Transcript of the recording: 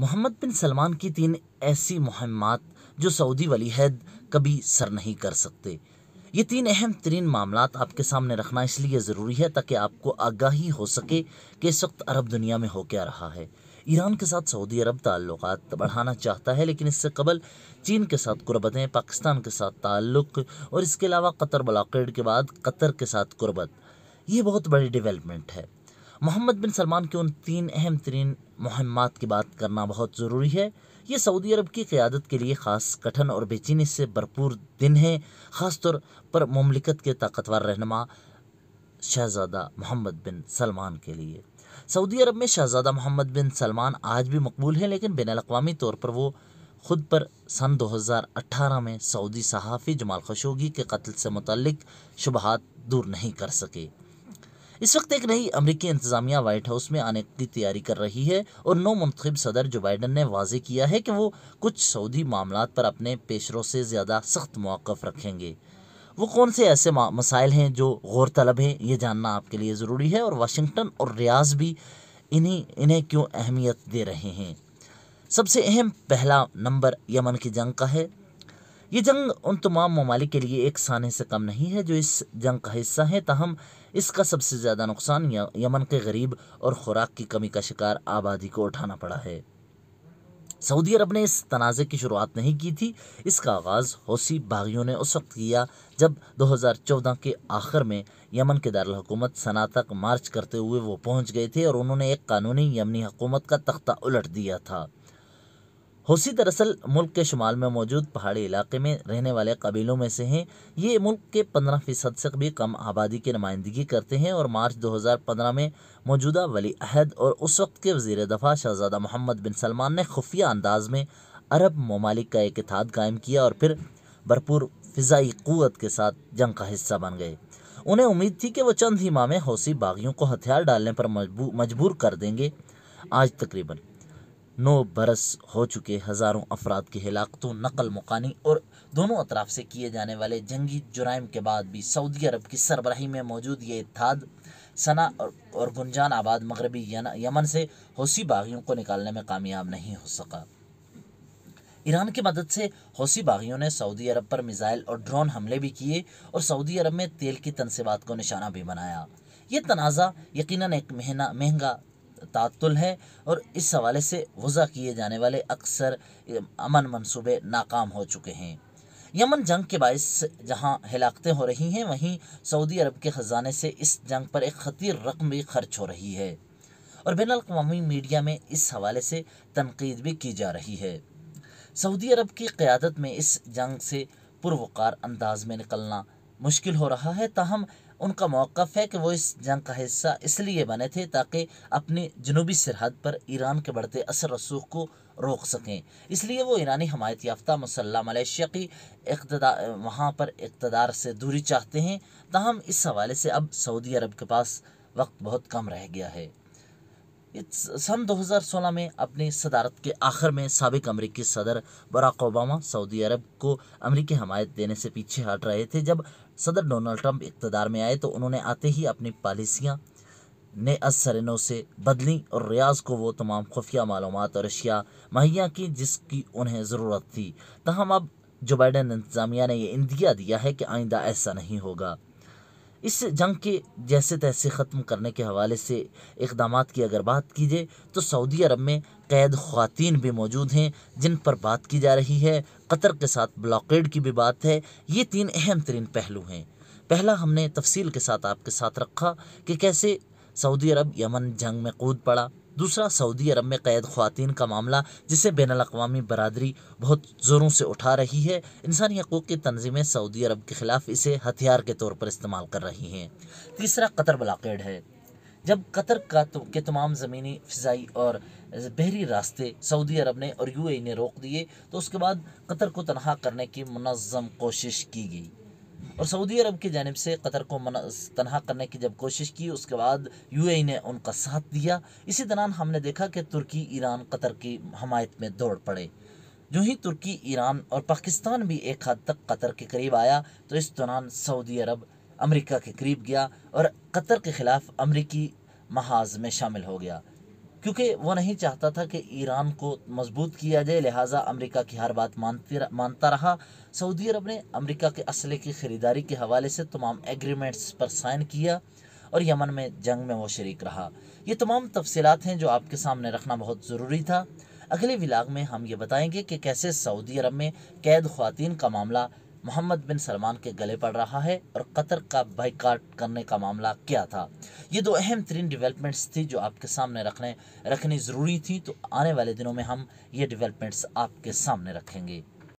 मोहम्मद बिन सलमान की तीन ऐसी मुहम्मत जो सऊदी वली हैद कभी सर नहीं कर सकते ये तीन अहम तरीन मामला आपके सामने रखना इसलिए ज़रूरी है ताकि आपको आगाही हो सके कि इस वक्त अरब दुनिया में हो क्या रहा है ईरान के साथ सऊदी अरब ताल्लुक बढ़ाना चाहता है लेकिन इससे कबल चीन के साथ कुर्बतें पाकिस्तान के साथ ताल्लुक और इसके अलावा कतर बलाकेड के बाद कतर के साथ कुर्बत ये बहुत बड़ी डेवलपमेंट है मोहम्मद बिन सलमान के उन तीन अहम तरीन मुहम्मत की बात करना बहुत ज़रूरी है ये सऊदी अरब की क़्यादत के लिए ख़ास कठिन और बेचैनी से भरपूर दिन है ख़ास तौर पर ममलिकत के ताकतवर रहनमा शहज़ादा मोहम्मद बिन सलमान के लिए सऊदी अरब में शहज़ादा मोहम्मद बिन सलमान आज भी मकबूल हैं लेकिन बैन अवी तौर पर वो खुद पर सन 2018 में सऊदी सहाफ़ी जमाल खशोगी के कत्ल से मुतल शुबहत दूर नहीं कर सके इस वक्त एक नई अमरीकी इंतजामिया व्हाइट हाउस में आने की तैयारी कर रही है और नौ मंतखब सदर जो बाइडन ने वाजे किया है कि वो कुछ सऊदी मामला पर अपने पेशरों से ज़्यादा सख्त मौक़ रखेंगे वो कौन से ऐसे मसाइल हैं जो गौर तलब हैं ये जानना आपके लिए ज़रूरी है और वाशिंगटन और रियाज भी इन्हीं इन्हें क्यों अहमियत दे रहे हैं सबसे अहम पहला नंबर यमन की जंग का है ये जंग उन तमाम ममालिक के लिए एक साने से कम नहीं है जो इस जंग का हिस्सा है तहम इसका सबसे ज़्यादा नुकसान यमन के गरीब और ख़ुराक की कमी का शिकार आबादी को उठाना पड़ा है सऊदी अरब ने इस तनाज़े की शुरुआत नहीं की थी इसका आगाज़ हौसी बागियों ने उस वक्त किया जब 2014 के आखिर में यमन के दारकूमत सना तक मार्च करते हुए वो पहुंच गए थे और उन्होंने एक कानूनी यमनी हुकूमत का तख्ता उलट दिया था हौसी दरअसल मुल्क के शुमाल में मौजूद पहाड़ी इलाके में रहने वाले कबीलों में से हैं ये मुल्क के 15 फीसद से भी कम आबादी की नुमाइंदगी करते हैं और मार्च 2015 में मौजूदा वली अहद और उस वक्त के वजीर दफ़ा शहजादा मोहम्मद बिन सलमान ने खुफिया अंदाज में अरब ममालिक का एक इतिहाद कायम किया और फिर भरपूर फ़िज़ाई क़वत के साथ जंग का हिस्सा बन गए उन्हें उम्मीद थी कि वो चंद ही माह में हौसी बागियों को हथियार डालने पर मजबूर कर देंगे आज तकरीबन नौ बरस हो चुके हज़ारों अफराद की हिलातों नकल मकानी और दोनों अतराफ से किए जाने वाले जंगी जुराइम के बाद भी सऊदी अरब की सरबराही में मौजूद ये इतिहाद सना और, और गुंजान आबाद मगरबी यमन से हौसी बागियों को निकालने में कामयाब नहीं हो सका ईरान की मदद से हौसी बागियों ने सऊदी अरब पर मिज़ाइल और ड्रोन हमले भी किए और सऊदी अरब में तेल की तनसीबात को निशाना भी बनाया ये तनाज़ा यकीनन एक महना महंगा तातुल हैं और इस हवाले से वज़ा किए जाने वाले अक्सर अमन मनसूबे नाकाम हो चुके हैं यमन जंग के बायस जहां हिलाकतें हो रही हैं वहीं सऊदी अरब के ख़जाने से इस जंग पर एक खतीर रकम भी खर्च हो रही है और बैन अवी मीडिया में इस हवाले से तनकीद भी की जा रही है सऊदी अरब की क़्यादत में इस जंग से पुरवकार अंदाज में निकलना मुश्किल हो रहा है ताहम उनका मौक़ है कि वो इस जंग का हिस्सा इसलिए बने थे ताकि अपने जनूबी सरहद पर ईरान के बढ़ते असर रसूख को रोक सकें इसलिए वो ईरानी हमायत याफ्ता मुसल मलेशिया की इकतदार वहाँ पर इकतदार से दूरी चाहते हैं तहम इस हवाले से अब सऊदी अरब के पास वक्त बहुत कम रह गया है सन 2016 में अपनी सदारत के आखिर में सबक अमरीकी सदर बराक ओबामा सऊदी अरब को अमरीकी हमायत देने से पीछे हट रहे थे जब सदर डोनाल्ड ट्रंप इकतदार में आए तो उन्होंने आते ही अपनी पॉलिसियाँ ने असरनों से बदली और रियाज को वो तमाम खुफिया मालूम और अशिया मुहैया की जिसकी उन्हें ज़रूरत थी तहम अब जो बाइडन इंतज़ामिया ने यह इंदिया दिया है कि आइंदा ऐसा नहीं होगा इस जंग के जैसे तैसे ख़त्म करने के हवाले से इकदाम की अगर बात की जाए तो सऊदी अरब में कैद खातन भी मौजूद हैं जिन पर बात की जा रही है कतर के साथ ब्लॉकेड की भी बात है ये तीन अहम तरीन पहलू हैं पहला हमने तफसील के साथ आपके साथ रखा कि कैसे सऊदी अरब यमन जंग में कूद पड़ा दूसरा सऊदी अरब में कैद खातन का मामला जिसे बैन अवी बरदरी बहुत ज़ोरों से उठा रही है इंसानी हकूक़ की तनजीमें सऊदी अरब के ख़िलाफ़ इसे हथियार के तौर पर इस्तेमाल कर रही हैं तीसरा कतर ब्लाकेड है जब कतर का तो, के तमाम ज़मीनी फ़जाई और बहरी रास्ते सऊदी अरब ने और यू ए ने रोक दिए तो उसके बाद कतर को तनहा करने की मनज़म कोशिश की गई और सऊदी अरब की जानब से कतर को तनहा करने की जब कोशिश की उसके बाद ए e ने उनका साथ दिया इसी दौरान हमने देखा कि तुर्की ईरान कतर की हमायत में दौड़ पड़े जो ही तुर्की ईरान और पाकिस्तान भी एक हद तक कतर के करीब आया तो इस दौरान सऊदी अरब अमेरिका के करीब गया और कतर के ख़िलाफ़ अमरीकी महाज में शामिल हो गया क्योंकि वो नहीं चाहता था कि ईरान को मजबूत किया जाए लिहाजा अमेरिका की हर बात मानती मानता रहा सऊदी अरब ने अमेरिका के असले की ख़रीदारी के हवाले से तमाम एग्रीमेंट्स पर साइन किया और यमन में जंग में वो शरीक रहा ये तमाम तफसीत हैं जो आपके सामने रखना बहुत ज़रूरी था अगले विलाग में हम ये बताएंगे कि कैसे सऊदी अरब में कैद खुवान का मामला मोहम्मद बिन सलमान के गले पड़ रहा है और कतर का बाइकाट करने का मामला क्या था ये दो अहम तरीन डेवलपमेंट्स थी जो आपके सामने रखने रखनी ज़रूरी थी तो आने वाले दिनों में हम ये डेवलपमेंट्स आपके सामने रखेंगे